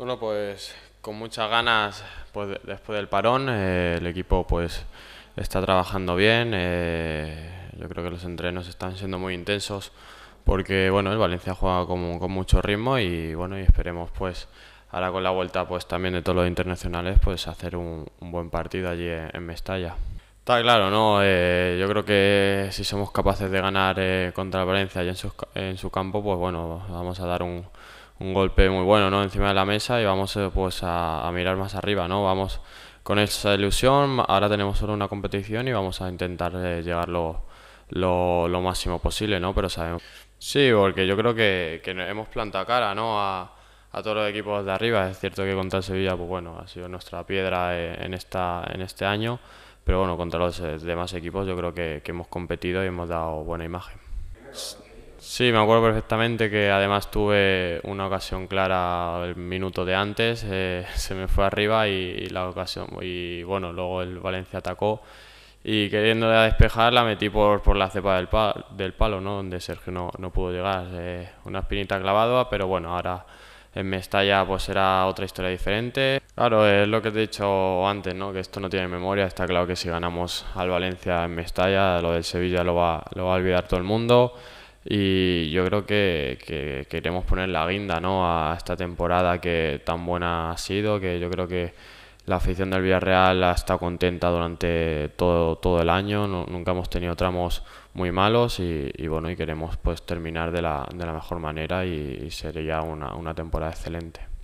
Bueno, pues con muchas ganas pues, después del parón. Eh, el equipo pues está trabajando bien. Eh, yo creo que los entrenos están siendo muy intensos porque bueno, el Valencia juega con, con mucho ritmo y bueno, y esperemos pues ahora con la vuelta pues también de todos los internacionales pues hacer un, buen partido allí en, Mestalla. Está claro, ¿no? Eh, yo creo que si somos capaces de ganar contra Valencia en su campo, pues bueno, vamos a dar un, un golpe muy bueno ¿no? encima de la mesa y vamos eh, pues a, mirar más arriba, ¿no? Vamos con esa ilusión, ahora tenemos solo una competición y vamos a intentar llevarlo eh, llegar lo, máximo posible, ¿no? Pero sabemos... Sí, porque yo creo que, que hemos plantado cara, ¿no? A, a todos los equipos de arriba. Es cierto que contra el Sevilla, pues bueno, ha sido nuestra piedra eh, en, esta, en este año, pero bueno, contra los demás equipos yo creo que hemos competido y hemos dado buena imagen. Sí, me acuerdo perfectamente que además tuve una ocasión clara el minuto de antes, eh, se me fue arriba y, la ocasión, y bueno, luego el Valencia atacó y queriendo despejar la metí por, por la cepa del, palo, del palo, ¿no? donde Sergio no, no pudo llegar, eh, una espinita clavada, pero bueno, ahora en Mestalla pues era otra historia diferente. Claro, es lo que te he dicho antes, ¿no? que esto no tiene memoria, está claro que si ganamos al Valencia en Mestalla, lo del Sevilla lo va, lo va a olvidar todo el mundo. Y yo creo que, queremos poner la guinda ¿no? a esta temporada que tan buena ha sido, que yo creo que la afición del Villarreal ha estado contenta durante todo, todo el año, nunca hemos tenido tramos muy malos y, bueno, y queremos pues terminar de la, de la mejor manera y, sería una temporada excelente.